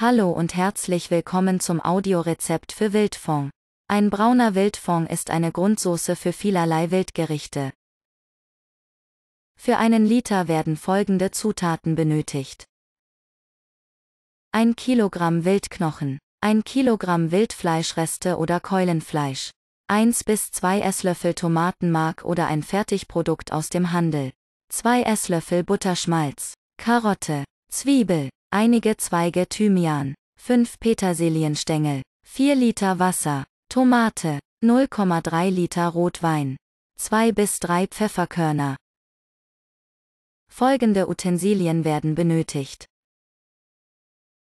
Hallo und herzlich willkommen zum Audiorezept für Wildfond. Ein brauner Wildfond ist eine Grundsoße für vielerlei Wildgerichte. Für einen Liter werden folgende Zutaten benötigt. 1 Kilogramm Wildknochen, 1 Kilogramm Wildfleischreste oder Keulenfleisch, 1 bis 2 Esslöffel Tomatenmark oder ein Fertigprodukt aus dem Handel, 2 Esslöffel Butterschmalz, Karotte, Zwiebel, einige Zweige Thymian, 5 Petersilienstängel, 4 Liter Wasser, Tomate, 0,3 Liter Rotwein, 2 bis 3 Pfefferkörner. Folgende Utensilien werden benötigt.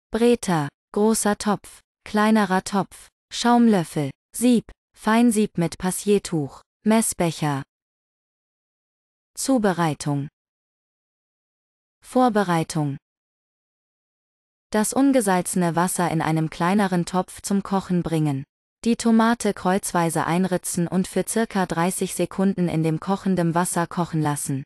Breter, großer Topf, kleinerer Topf, Schaumlöffel, Sieb, Feinsieb mit Passiertuch, Messbecher. Zubereitung. Vorbereitung das ungesalzene Wasser in einem kleineren Topf zum Kochen bringen. Die Tomate kreuzweise einritzen und für circa 30 Sekunden in dem kochenden Wasser kochen lassen.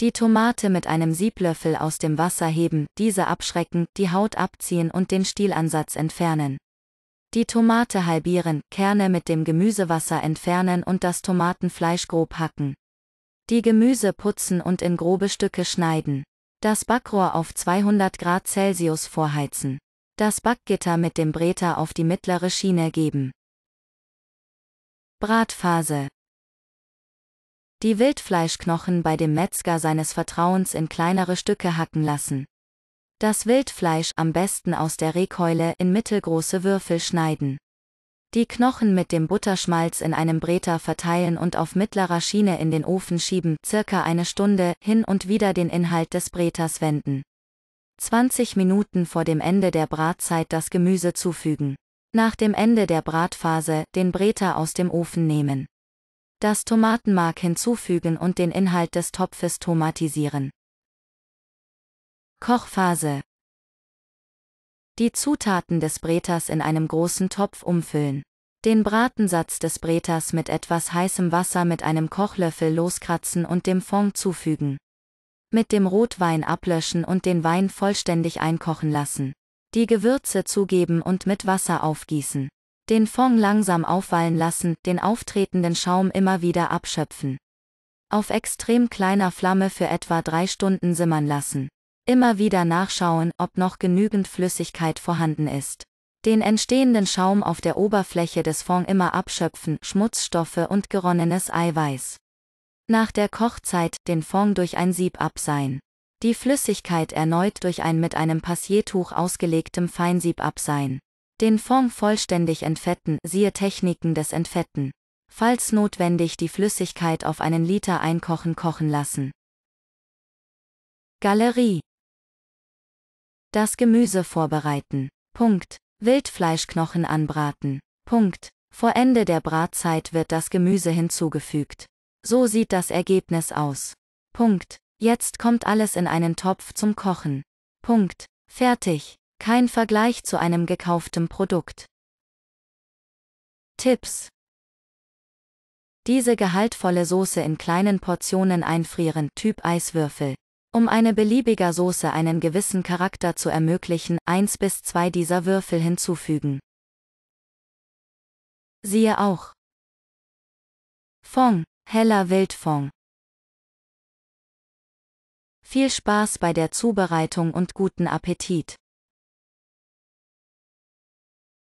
Die Tomate mit einem Sieblöffel aus dem Wasser heben, diese abschrecken, die Haut abziehen und den Stielansatz entfernen. Die Tomate halbieren, Kerne mit dem Gemüsewasser entfernen und das Tomatenfleisch grob hacken. Die Gemüse putzen und in grobe Stücke schneiden. Das Backrohr auf 200 Grad Celsius vorheizen. Das Backgitter mit dem Breter auf die mittlere Schiene geben. Bratphase. Die Wildfleischknochen bei dem Metzger seines Vertrauens in kleinere Stücke hacken lassen. Das Wildfleisch am besten aus der Rehkeule in mittelgroße Würfel schneiden. Die Knochen mit dem Butterschmalz in einem Breter verteilen und auf mittlerer Schiene in den Ofen schieben, circa eine Stunde, hin und wieder den Inhalt des Breters wenden. 20 Minuten vor dem Ende der Bratzeit das Gemüse zufügen. Nach dem Ende der Bratphase den Breter aus dem Ofen nehmen. Das Tomatenmark hinzufügen und den Inhalt des Topfes tomatisieren. Kochphase die Zutaten des Breters in einem großen Topf umfüllen. Den Bratensatz des Breters mit etwas heißem Wasser mit einem Kochlöffel loskratzen und dem Fond zufügen. Mit dem Rotwein ablöschen und den Wein vollständig einkochen lassen. Die Gewürze zugeben und mit Wasser aufgießen. Den Fond langsam aufwallen lassen, den auftretenden Schaum immer wieder abschöpfen. Auf extrem kleiner Flamme für etwa drei Stunden simmern lassen. Immer wieder nachschauen, ob noch genügend Flüssigkeit vorhanden ist. Den entstehenden Schaum auf der Oberfläche des Fonds immer abschöpfen, Schmutzstoffe und geronnenes Eiweiß. Nach der Kochzeit den Fond durch ein Sieb abseihen. Die Flüssigkeit erneut durch ein mit einem Passiertuch ausgelegtem Feinsieb abseihen. Den Fond vollständig entfetten, siehe Techniken des Entfetten. Falls notwendig die Flüssigkeit auf einen Liter Einkochen kochen lassen. Galerie das Gemüse vorbereiten. Punkt. Wildfleischknochen anbraten. Punkt. Vor Ende der Bratzeit wird das Gemüse hinzugefügt. So sieht das Ergebnis aus. Punkt. Jetzt kommt alles in einen Topf zum Kochen. Punkt. Fertig. Kein Vergleich zu einem gekauften Produkt. Tipps. Diese gehaltvolle Soße in kleinen Portionen einfrieren, Typ Eiswürfel. Um eine beliebiger Soße einen gewissen Charakter zu ermöglichen, 1 bis 2 dieser Würfel hinzufügen. Siehe auch Fong, heller Wildfong. Viel Spaß bei der Zubereitung und guten Appetit!